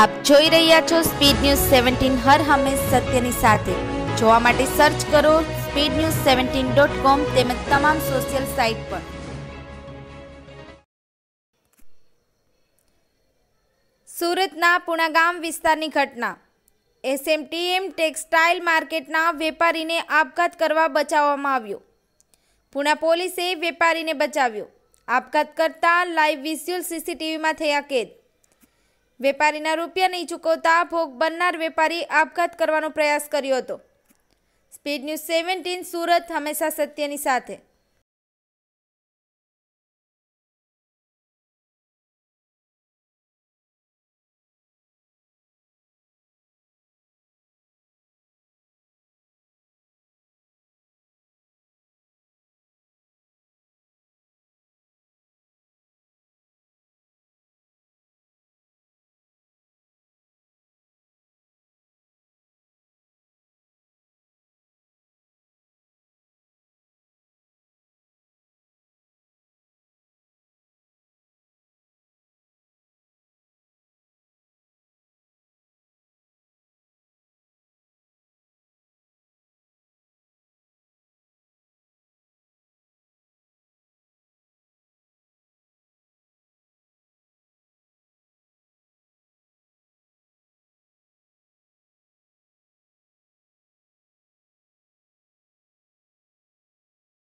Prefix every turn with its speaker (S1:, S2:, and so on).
S1: આપ જોઈ રહ્યા છો સ્પીડ ન્યૂઝ સેવન્ટીન હર હંમેશ સત્યની સાથે જોવા માટે સર્ચ કરો speed news seventeen dot com તેમજ તમામ સોશિયલ સાઇટ પર સુરતના પુણાગામ વિસ્તારની ઘટના એસએમટીએમ ટેક્સટાઇલ માર્કેટના વેપારીને આપઘાત કરવા બચાવવામાં આવ્યો પુણા પોલીસે વેપારીને બચાવ્યો આપઘાત કરતા લાઇવ વિઝ્યુઅલ સીસીટીવીમાં થયા કેદ વેપારીના રૂપિયા નહીં ચૂકવતા ભોગ બનનાર વેપારી આપઘાત કરવાનો પ્રયાસ કર્યો હતો સ્પીડ ન્યૂઝ સેવન્ટીન સુરત હંમેશા સત્યની સાથે